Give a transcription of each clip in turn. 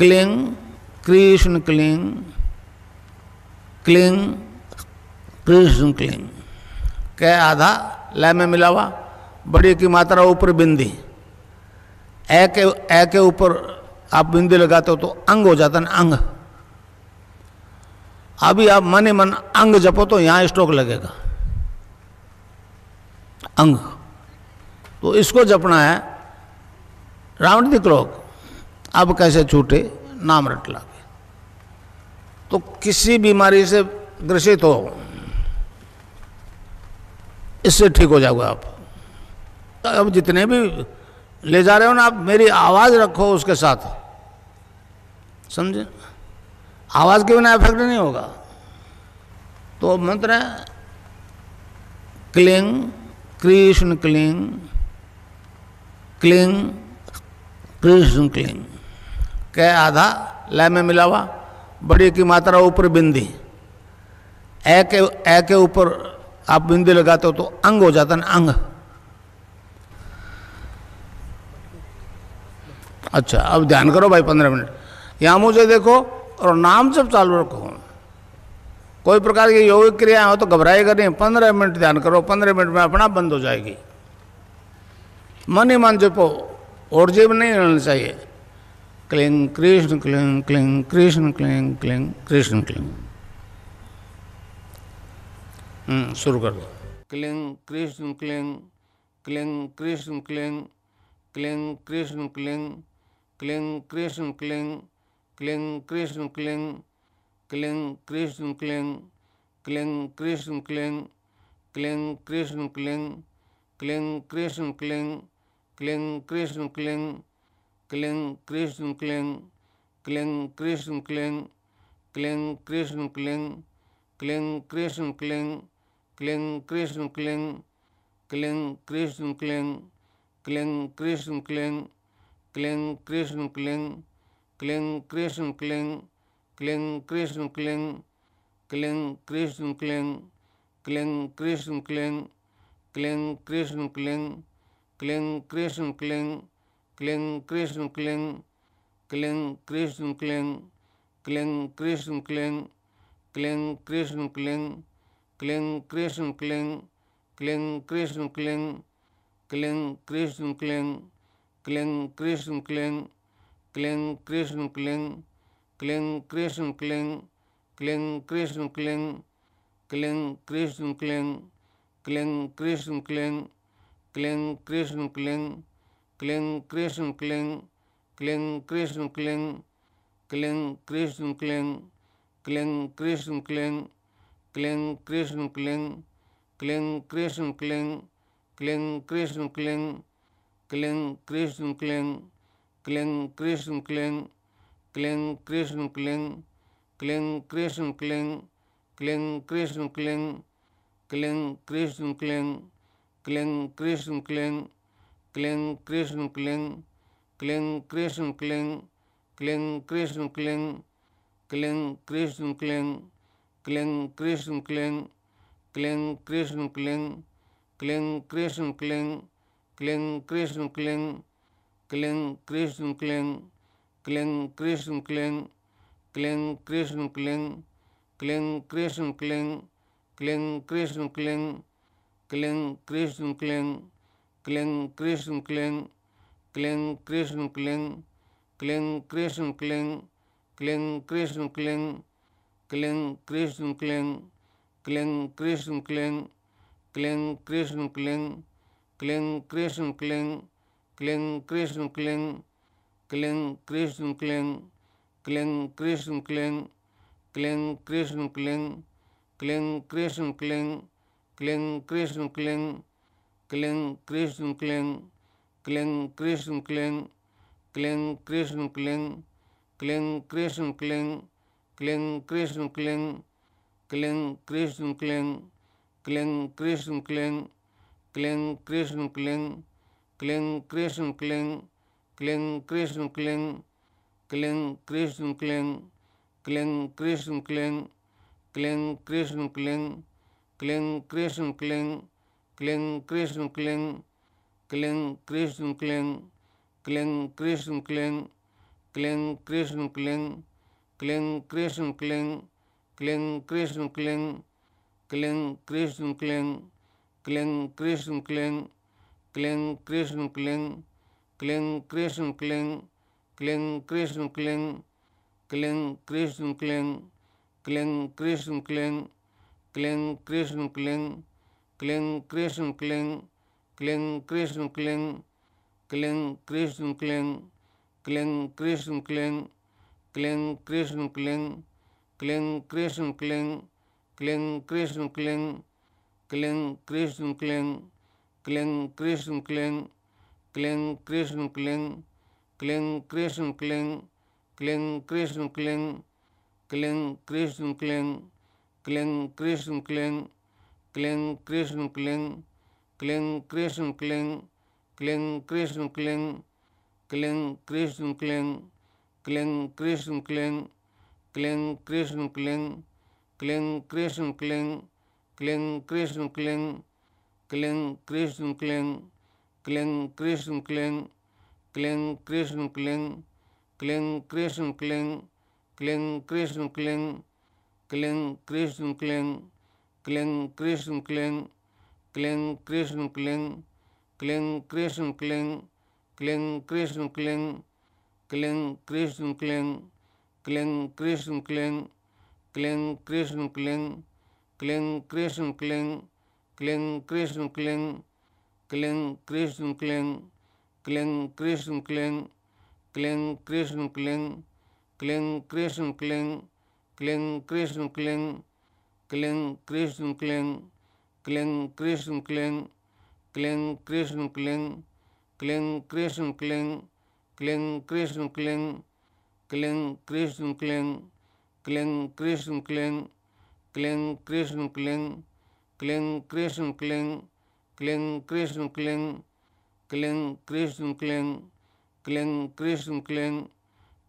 cling Krishna क्लिंग क्लिंग कृष्ण क्लिंग के आधा लय में मिला हुआ बड़ी की मात्रा ऊपर बिंदी ए के ए के ऊपर आप बिंदी लगाते हो तो अंग हो जाता ना अंग अभी आप मन ही मन अंग जपो तो यहाँ स्ट्रोक लगेगा अंग तो इसको जपना है राउंड द क्लॉक अब कैसे छूटे नाम रट लागे तो किसी बीमारी से ग्रसित हो इससे ठीक हो जाओगे आप अब जितने भी ले जा रहे हो ना आप मेरी आवाज़ रखो उसके साथ समझे आवाज़ के बिना इफेक्ट नहीं होगा तो मंत्र है क्लिंग कृष्ण क्लिंग क्लिंग कृष्ण क्लिंग के आधा लय में मिला हुआ बड़ी की मात्रा ऊपर बिंदी ए के ए के ऊपर आप बिंदी लगाते हो तो अंग हो जाता ना अंग अच्छा अब ध्यान करो भाई पंद्रह मिनट यहाँ मुझे देखो और नाम जब चालू रखो कोई प्रकार की योगिक क्रियाएं हो तो घबराएगा नहीं पंद्रह मिनट ध्यान करो पंद्रह मिनट में अपना बंद हो जाएगी मन ही मन जपो और जीव नहीं रहना चाहिए क्लिंग कृष्ण क्लिंग क्लिंग कृष्ण क्लिंग क्लिंग कृष्ण क्लिंग शुरू कर दो क्लिंग कृष्ण क्लिंग क्लिंग कृष्ण क्लिंग क्लिंग कृष्ण क्लिंग क्लिंग कृष्ण क्लिंग क्लिंग कृष्ण क्लिंग क्लिंग कृष्ण क्लिंग क्लिंग कृष्ण क्लिंग क्लिंग कृष्ण क्लिंग क्लिंग कृष्ण क्लिंग क्लिंग कृष्ण क्लिंग क्लिंग कृष्ण क्लिंग क्लिंग कृष्ण क्लिंग क्लिंग कृष्ण क्लिंग क्लिंग कृष्ण क्लिंग क्लिंग कृष्ण क्लिंग क्लिंग कृष्ण क्लिंग क्लिंग कृष्ण क्लिंग क्लिंग कृष्ण क्लिंग क्लिंग कृष्ण क्लिंग क्लिंग कृष्ण क्लिंग क्लिंग कृष्ण क्लिंग क्लिंग कृष्ण क्लिंग क्लिंग कृष्ण क्लिंग क्लिंग कृष्ण क्लिंग cling, Krishna cling, cling, Krishna cling, cling, Krishna cling, cling, Krishna cling, cling, Krishna cling, cling, Krishna cling, cling, Krishna cling, cling, Krishna cling, cling, Krishna cling, cling, Krishna cling, cling, Krishna cling, cling, Krishna cling, cling, Krishna cling, cling, Krishna cling, cling, creation cling, cling, creation cling, cling, creation cling, cling, creation cling, cling, creation cling, cling, creation cling, cling, creation cling, cling, creation cling, cling, creation cling, cling, creation cling, cling, creation cling, cling, creation cling, cling, creation cling, cling, creation cling, cling, creation cling क्लिंग कृष्ण क्लिंग क्लिंग कृष्ण क्लिंग क्लिंग कृष्ण क्लिंग क्लिंग कृष्ण क्लिंग क्लिंग कृष्ण क्लिंग क्लिंग कृष्ण क्लिंग क्लिंग कृष्ण क्लिंग क्लिंग कृष्ण क्लिंग क्लिंग कृष्ण क्लिंग क्लिंग कृष्ण क्लिंग क्लिंग कृष्ण क्लिंग क्लिंग कृष्ण क्लिंग क्लिंग कृष्ण क्लिंग क्लिंग कृष्ण क्लिंग cling, Krishna cling, cling, Krishna cling, cling, Krishna cling, cling, Krishna cling, cling, Krishna cling, cling, Krishna cling, cling, Krishna cling, cling, Krishna cling, cling, Krishna cling, cling, Krishna cling, cling, Krishna cling, cling, Krishna cling, cling, Krishna cling, cling, Krishna cling, क्लिंग कृष्ण क्लिंग क्लिंग कृष्ण क्लिंग क्लिंग कृष्ण क्लिंग क्लिंग कृष्ण क्लिंग क्लिंग कृष्ण क्लिंग क्लिंग कृष्ण क्लिंग क्लिंग कृष्ण क्लिंग क्लिंग कृष्ण क्लिंग क्लिंग कृष्ण क्लिंग क्लिंग कृष्ण क्लिंग क्लिंग कृष्ण क्लिंग क्लिंग कृष्ण क्लिंग क्लिंग कृष्ण क्लिंग क्लिंग कृष्ण क्लिंग cling, Krishna cling, cling, Krishna cling, cling, Krishna cling, cling, Krishna cling, cling, Krishna cling, cling, Krishna cling, cling, Krishna cling, cling, Krishna cling, cling, Krishna cling, cling, Krishna cling, cling, Krishna cling, cling, Krishna cling, cling, Krishna cling, cling, Krishna cling, cling, creation cling, cling, creation cling, cling, creation cling, cling, creation cling, cling, creation cling, cling, creation cling, cling, creation cling, cling, creation cling, cling, creation cling, cling, creation cling, cling, creation cling, cling, creation cling, cling, creation cling, cling, creation cling, cling, creation cling क्लिंग कृष्ण क्लिंग क्लिंग कृष्ण क्लिंग क्लिंग कृष्ण क्लिंग क्लिंग कृष्ण क्लिंग क्लिंग कृष्ण क्लिंग क्लिंग कृष्ण क्लिंग क्लिंग कृष्ण क्लिंग क्लिंग कृष्ण क्लिंग क्लिंग कृष्ण क्लिंग क्लिंग कृष्ण क्लिंग क्लिंग कृष्ण क्लिंग क्लिंग कृष्ण क्लिंग क्लिंग कृष्ण क्लिंग क्लिंग कृष्ण क्लिंग cling, Krishna cling, cling, Krishna cling, cling, Krishna cling, cling, Krishna cling, cling, Krishna cling, cling, Krishna cling, cling, Krishna cling, cling, Krishna cling, cling, Krishna cling, cling, Krishna cling, cling, Krishna cling, cling, Krishna cling, cling, Krishna cling, cling, Krishna cling, क्लिंग कृष्ण क्लिंग क्लिंग कृष्ण क्लिंग क्लिंग कृष्ण क्लिंग क्लिंग कृष्ण क्लिंग क्लिंग कृष्ण क्लिंग क्लिंग कृष्ण क्लिंग क्लिंग कृष्ण क्लिंग क्लिंग कृष्ण क्लिंग क्लिंग कृष्ण क्लिंग क्लिंग कृष्ण क्लिंग क्लिंग कृष्ण क्लिंग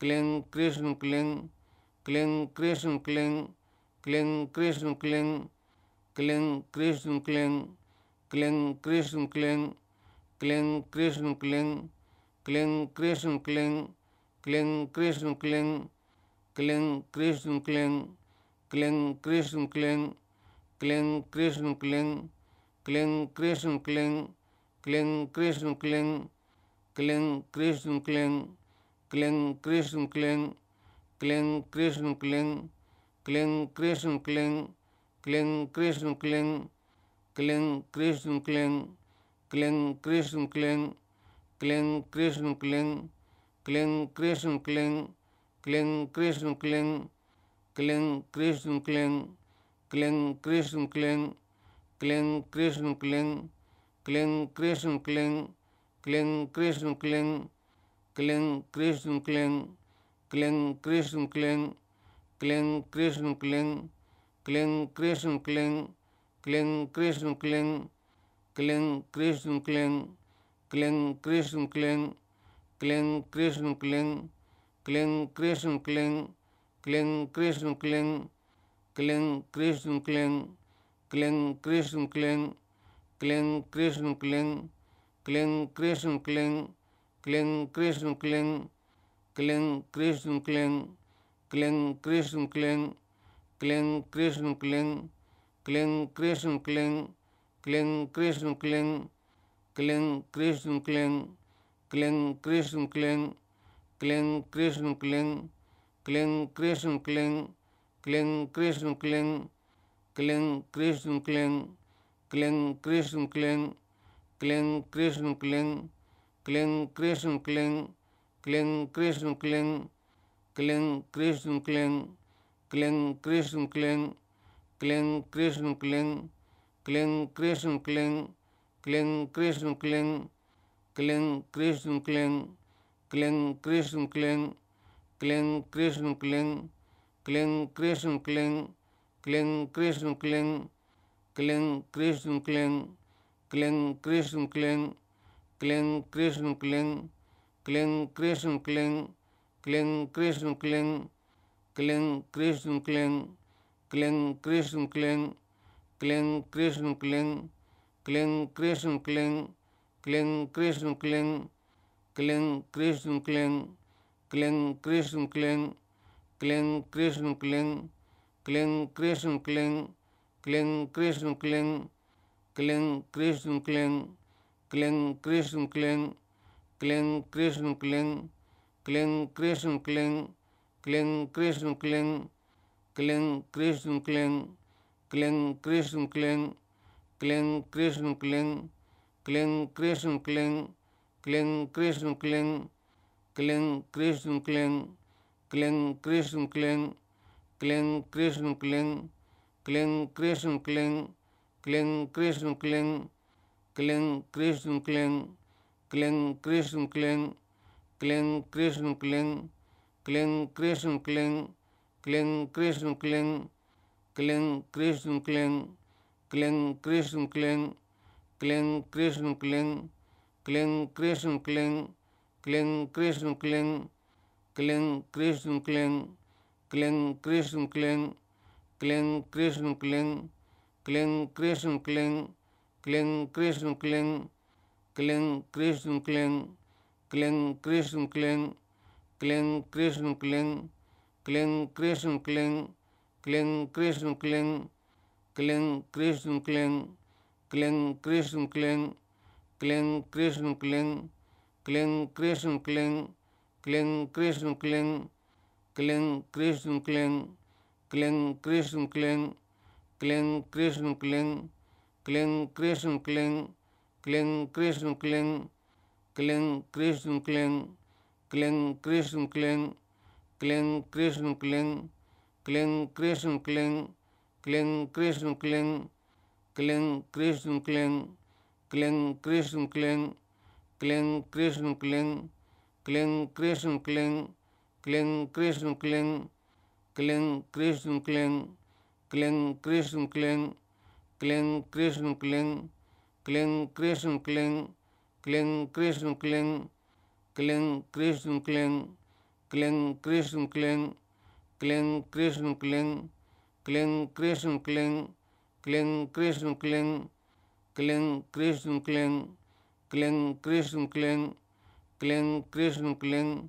क्लिंग कृष्ण क्लिंग क्लिंग कृष्ण क्लिंग क्लिंग कृष्ण क्लिंग cling, Krishna cling, cling, Krishna cling, cling, Krishna cling, cling, Krishna cling, cling, Krishna cling, cling, Krishna cling, cling, Krishna cling, cling, Krishna cling, cling, Krishna cling, cling, Krishna cling, cling, Krishna cling, cling, Krishna cling, cling, Krishna cling, cling, Krishna cling, cling, creation cling, cling, creation cling, cling, creation cling, cling, creation cling, cling, creation cling, cling, creation cling, cling, creation cling, cling, creation cling, cling, creation cling, cling, creation cling, cling, creation cling, cling, creation cling, cling, creation cling, cling, creation cling, cling, creation cling क्लिंग कृष्ण क्लिंग क्लिंग कृष्ण क्लिंग क्लिंग कृष्ण क्लिंग क्लिंग कृष्ण क्लिंग क्लिंग कृष्ण क्लिंग क्लिंग कृष्ण क्लिंग क्लिंग कृष्ण क्लिंग क्लिंग कृष्ण क्लिंग क्लिंग कृष्ण क्लिंग क्लिंग कृष्ण क्लिंग क्लिंग कृष्ण क्लिंग क्लिंग कृष्ण क्लिंग क्लिंग कृष्ण क्लिंग क्लिंग कृष्ण क्लिंग cling, Krishna cling, cling, Krishna cling, cling, Krishna cling, cling, Krishna cling, cling, Krishna cling, cling, Krishna cling, cling, Krishna cling, cling, Krishna cling, cling, Krishna cling, cling, Krishna cling, cling, Krishna cling, cling, Krishna cling, cling, Krishna cling, cling, Krishna cling, क्लिंग कृष्ण क्लिंग क्लिंग कृष्ण क्लिंग क्लिंग कृष्ण क्लिंग क्लिंग कृष्ण क्लिंग क्लिंग कृष्ण क्लिंग क्लिंग कृष्ण क्लिंग क्लिंग कृष्ण क्लिंग क्लिंग कृष्ण क्लिंग क्लिंग कृष्ण क्लिंग क्लिंग कृष्ण क्लिंग क्लिंग कृष्ण क्लिंग क्लिंग कृष्ण क्लिंग क्लिंग कृष्ण क्लिंग क्लिंग कृष्ण क्लिंग cling, Krishna cling, cling, Krishna cling, cling, Krishna cling, cling, Krishna cling, cling, Krishna cling, cling, Krishna cling, cling, Krishna cling, cling, Krishna cling, cling, Krishna cling, cling, Krishna cling, cling, Krishna cling, cling, Krishna cling, cling, Krishna cling, cling, Krishna cling, cling, creation cling, cling, creation cling, cling, creation cling, cling, creation cling, cling, creation cling, cling, creation cling, cling, creation cling, cling, creation cling, cling, creation cling, cling, creation cling, cling, creation cling, cling, creation cling, cling, creation cling, cling, creation cling, cling, creation cling क्लिंग कृष्ण क्लिंग क्लिंग कृष्ण क्लिंग क्लिंग कृष्ण क्लिंग क्लिंग कृष्ण क्लिंग क्लिंग कृष्ण क्लिंग क्लिंग कृष्ण क्लिंग क्लिंग कृष्ण क्लिंग क्लिंग कृष्ण क्लिंग क्लिंग कृष्ण क्लिंग क्लिंग कृष्ण क्लिंग क्लिंग कृष्ण क्लिंग क्लिंग कृष्ण क्लिंग क्लिंग कृष्ण क्लिंग क्लिंग कृष्ण क्लिंग cling, Krishna cling, cling, Krishna cling, cling, Krishna cling, cling, Krishna cling, cling, Krishna cling, cling, Krishna cling, cling, Krishna cling, cling, Krishna cling, cling, Krishna cling, cling, Krishna cling, cling, Krishna cling, cling, Krishna cling, cling, Krishna cling, cling, Krishna cling, क्लिंग कृष्ण क्लिंग क्लिंग कृष्ण क्लिंग क्लिंग कृष्ण क्लिंग क्लिंग कृष्ण क्लिंग क्लिंग कृष्ण क्लिंग क्लिंग कृष्ण क्लिंग क्लिंग कृष्ण क्लिंग क्लिंग कृष्ण क्लिंग क्लिंग कृष्ण क्लिंग क्लिंग कृष्ण क्लिंग क्लिंग कृष्ण क्लिंग क्लिंग कृष्ण क्लिंग क्लिंग कृष्ण क्लिंग क्लिंग कृष्ण क्लिंग cling, Krishna cling, cling, Krishna cling, cling, Krishna cling, cling, Krishna cling, cling, Krishna cling, cling, Krishna cling, cling, Krishna cling, cling, Krishna cling, cling, Krishna cling,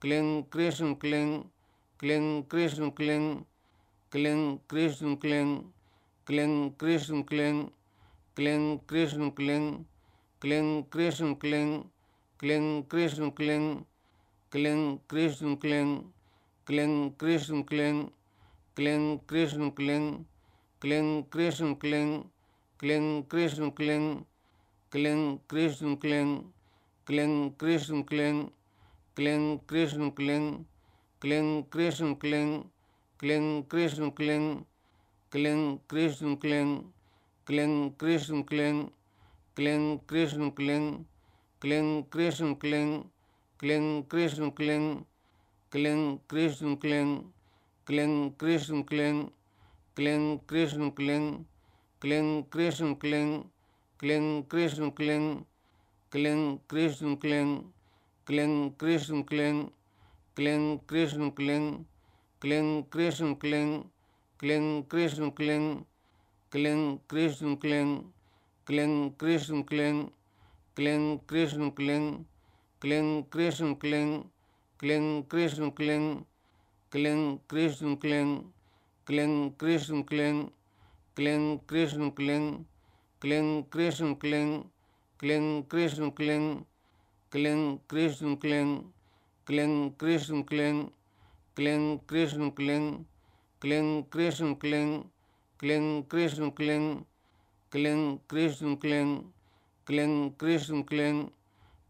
cling, Krishna cling, cling, Krishna cling, cling, Krishna cling, cling, Krishna cling, cling, Krishna cling, cling, creation cling, cling, creation cling, cling, creation cling, cling, creation cling, cling, creation cling, cling, creation cling, cling, creation cling, cling, creation cling, cling, creation cling, cling, creation cling, cling, creation cling, cling, creation cling, cling, creation cling, cling, creation cling, cling, creation cling क्लिंग कृष्ण क्लिंग क्लिंग कृष्ण क्लिंग क्लिंग कृष्ण क्लिंग क्लिंग कृष्ण क्लिंग क्लिंग कृष्ण क्लिंग क्लिंग कृष्ण क्लिंग क्लिंग कृष्ण क्लिंग क्लिंग कृष्ण क्लिंग क्लिंग कृष्ण क्लिंग क्लिंग कृष्ण क्लिंग क्लिंग कृष्ण क्लिंग क्लिंग कृष्ण क्लिंग क्लिंग कृष्ण क्लिंग क्लिंग कृष्ण क्लिंग cling, Krishna cling, cling, Krishna cling, cling, Krishna cling, cling, Krishna cling, cling, Krishna cling, cling, Krishna cling, cling, Krishna cling, cling, Krishna cling, cling, Krishna cling, cling, Krishna cling, cling, Krishna cling, cling, Krishna cling, cling, Krishna cling, cling, Krishna cling, क्लिंग कृष्ण क्लिंग क्लिंग कृष्ण क्लिंग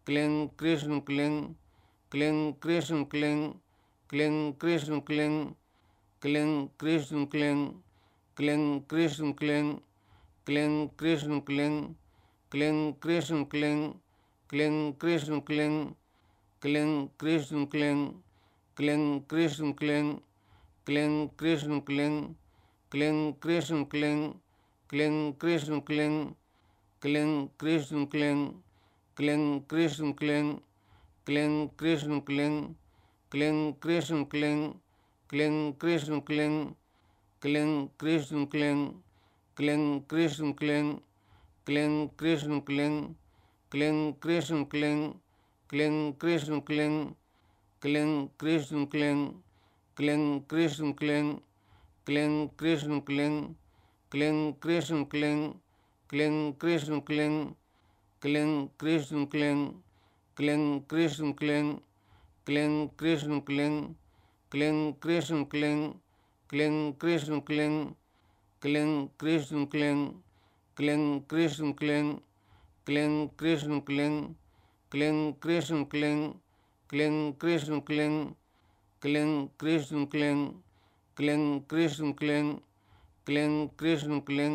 क्लिंग कृष्ण क्लिंग क्लिंग कृष्ण क्लिंग क्लिंग कृष्ण क्लिंग क्लिंग कृष्ण क्लिंग क्लिंग कृष्ण क्लिंग क्लिंग कृष्ण क्लिंग क्लिंग कृष्ण क्लिंग क्लिंग कृष्ण क्लिंग क्लिंग कृष्ण क्लिंग क्लिंग कृष्ण क्लिंग क्लिंग कृष्ण क्लिंग क्लिंग कृष्ण क्लिंग cling, Krishna cling, cling, Krishna cling, cling, Krishna cling, cling, Krishna cling, cling, Krishna cling, cling, Krishna cling, cling, Krishna cling, cling, Krishna cling, cling, Krishna cling, cling, Krishna cling, cling, Krishna cling, cling, Krishna cling, cling, Krishna cling, cling, Krishna cling, cling, creation cling, cling, creation cling, cling, creation cling, cling, creation cling, cling, creation cling, cling, creation cling, cling, creation cling, cling, creation cling, cling, creation cling, cling, creation cling, cling, creation cling, cling, creation cling, cling, creation cling, cling, creation cling, cling, creation cling क्लिंग कृष्ण क्लिंग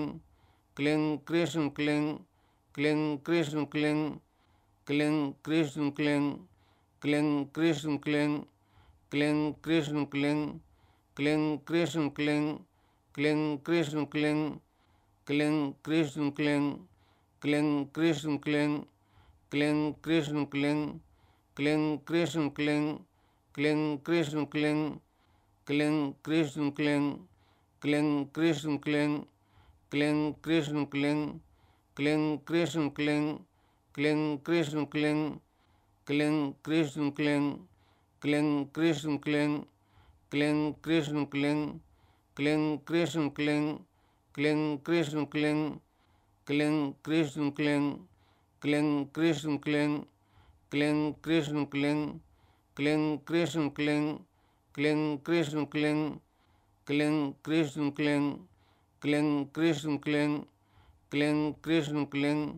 क्लिंग कृष्ण क्लिंग क्लिंग कृष्ण क्लिंग क्लिंग कृष्ण क्लिंग क्लिंग कृष्ण क्लिंग क्लिंग कृष्ण क्लिंग क्लिंग कृष्ण क्लिंग क्लिंग कृष्ण क्लिंग क्लिंग कृष्ण क्लिंग क्लिंग कृष्ण क्लिंग क्लिंग कृष्ण क्लिंग क्लिंग कृष्ण क्लिंग क्लिंग कृष्ण क्लिंग क्लिंग कृष्ण क्लिंग cling, Krishna cling, cling, Krishna cling, cling, Krishna cling, cling, Krishna cling, cling, Krishna cling, cling, Krishna cling, cling, Krishna cling, cling, Krishna cling, cling, Krishna cling, cling, Krishna cling, cling, Krishna cling, cling, Krishna cling, cling, Krishna cling, cling, Krishna cling, क्लिंग कृष्ण क्लिंग क्लिंग कृष्ण क्लिंग क्लिंग Krishna cling